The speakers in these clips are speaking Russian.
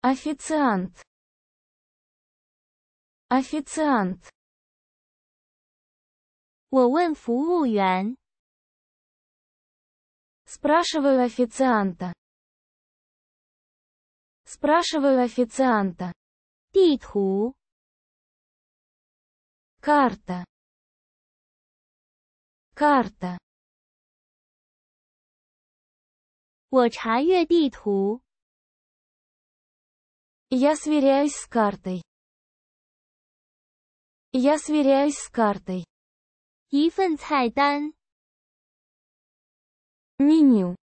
Официант. Официант. 服务员，официант，официант。我问服务员，спрашиваю спрашиваю официанта. 地图 Карта. Карта. 我查阅地图。Я сверяюсь с картой. Я сверяюсь с картой. 一份菜单。Меню.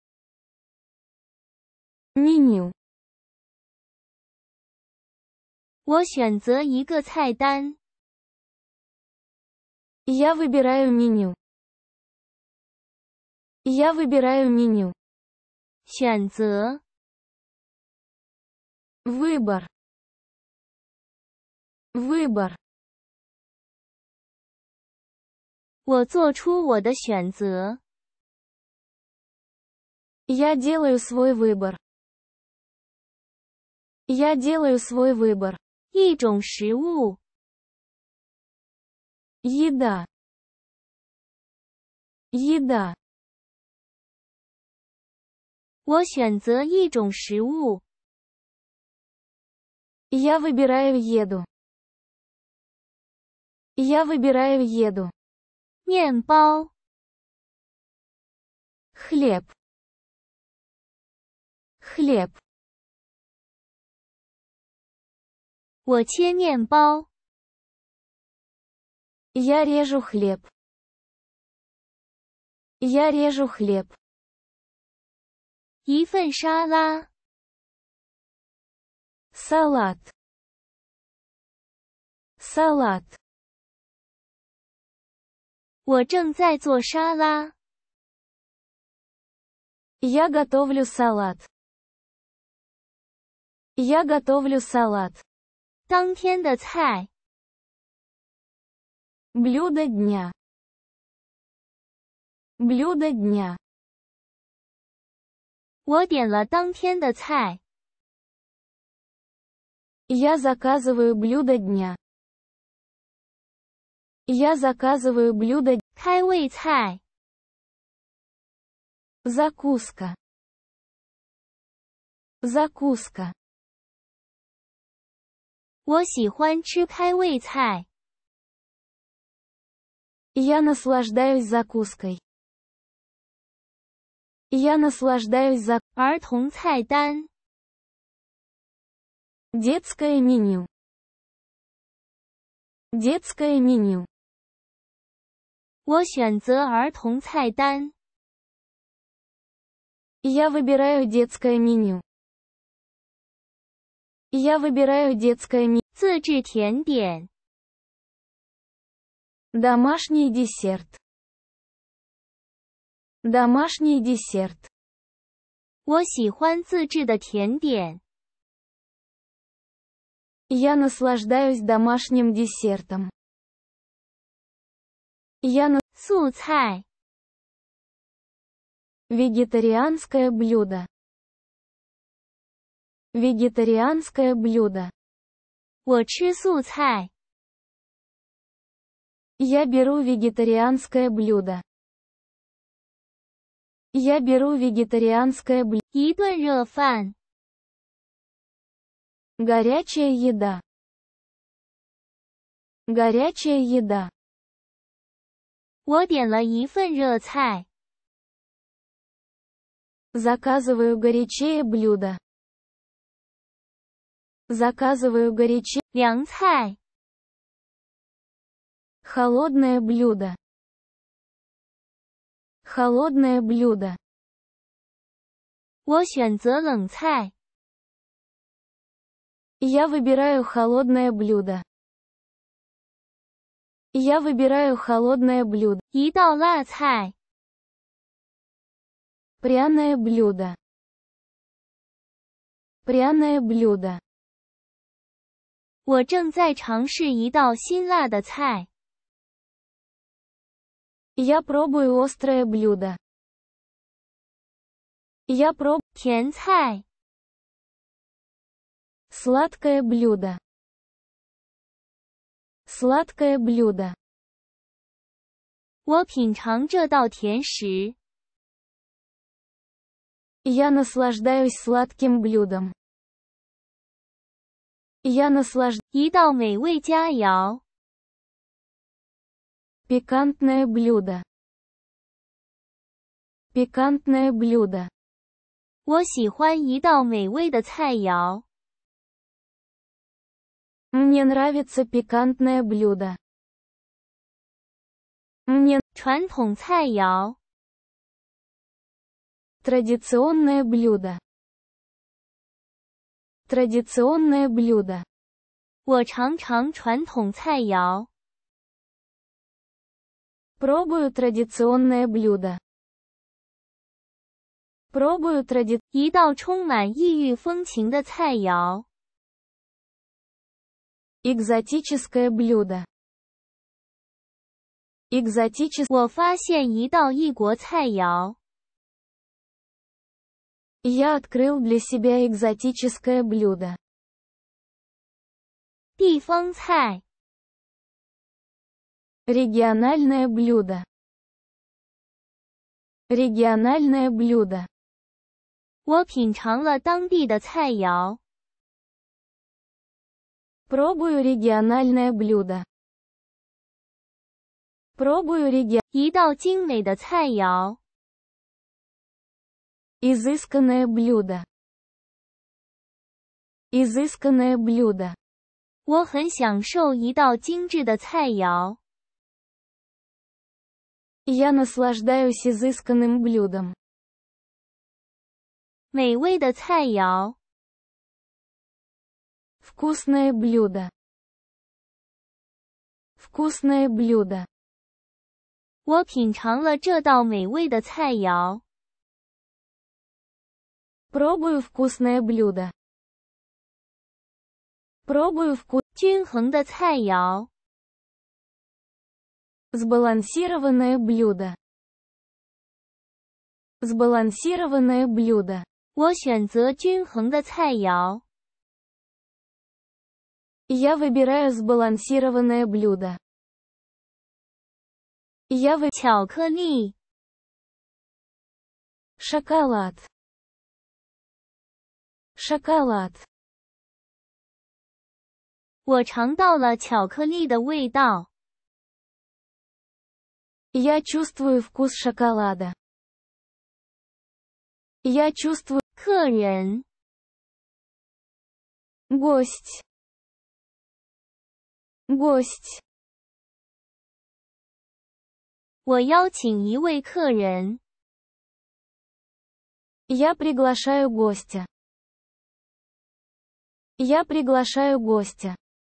Меню. 我选择一个菜单。Я выбираю меню. Я выбираю меню. 选择 выбор выбор 我做出我的选择 я делаю свой выбор я делаю свой выбор 一种食物 еда еда 我选择一种食物。Я выбираю еду. Я выбираю еду. 面包 хлеб хлеб Я режу хлеб. Я режу хлеб. 一份沙拉。salat，salat。我正在做沙拉。Я готовлю салат。Я готовлю салат。当天的菜。блюда дня。блюда дня。我点了当天的菜。Я заказываю блюдо дня. Я заказываю блюдо 开胃菜 Закуска. Закуска. Я наслаждаюсь закуской. Я наслаждаюсь за Детское меню. Детское меню. Я выбираю детское меню. Я выбираю детское меню. Домашний десерт. Домашний десерт. 我喜欢自制的甜点。Я наслаждаюсь домашним десертом. Я на... Суцай. Вегетарианское блюдо. Вегетарианское блюдо. 我吃素菜 Я беру вегетарианское блюдо. Я беру вегетарианское блюдо. Горячая еда. Горячая еда. 我点了一份热菜. Заказываю горячее блюдо. Заказываю горячее. 凉菜. Холодное блюдо холодное блюдо. 我选择冷菜. Я выбираю холодное блюдо. Я выбираю холодное блюдо. 一道辣菜. Пряное блюдо. Пряное блюдо. 我正在尝试一道辛辣的菜。я пробую острое блюдо. Я пробую. Тянцай. Сладкое блюдо. Сладкое блюдо. Я наслаждаюсь сладким блюдом. Я наслаждаюсь. 一道美味佳肴。Пикантное блюдо. Пикантное блюдо. 我喜欢一道美味的菜肴。Мне нравится пикантное блюдо. Мне 传统菜肴。Традиционное блюдо. Традиционное блюдо. 我常常传统菜肴。Пробую традиционное блюдо. Пробую тради... Экзотическое блюдо. Экзотическое... Я открыл для себя экзотическое блюдо. 地方菜。Региональное блюдо. Региональное блюдо. 我品尝了当地的菜肴。Пробую региональное блюдо. Пробую реги... 一道精美的菜肴。Изысканное блюдо. Изысканное блюдо. 我很享受一道精致的菜肴。я наслаждаюсь изысканным блюдом. 美味的菜肴 Вкусное блюдо. Вкусное блюдо. 我品尝了这道美味的菜肴。Пробую вкусное блюдо. Пробую вкус. 均衡的菜肴。Сбалансированное блюдо. Сбалансированное блюдо. 我选择均衡的菜肴. Я выбираю сбалансированное блюдо. Я вы... 巧克力. Шоколад. Шоколад. 我尝到了巧克力的味道. Я чувствую вкус шоколада. Я чувствую 客人 гость гость 我邀请一位客人 Я приглашаю гостя. Я приглашаю гостя.